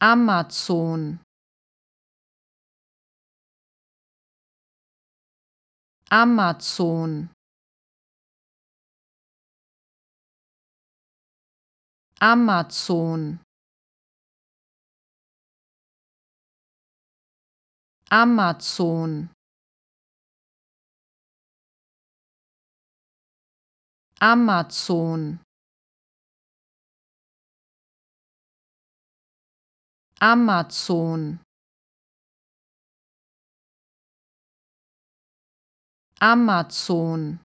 Amazon Amazon Amazon Amazon Amazon Amazon Amazon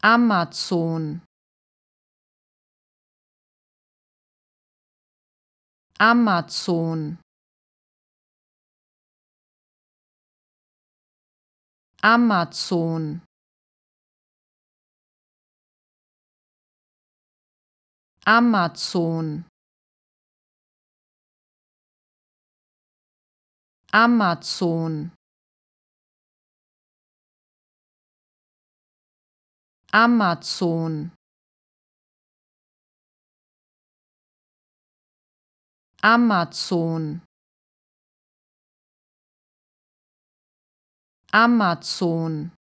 Amazon Amazon Amazon Amazon Amazon Amazon Amazon Amazon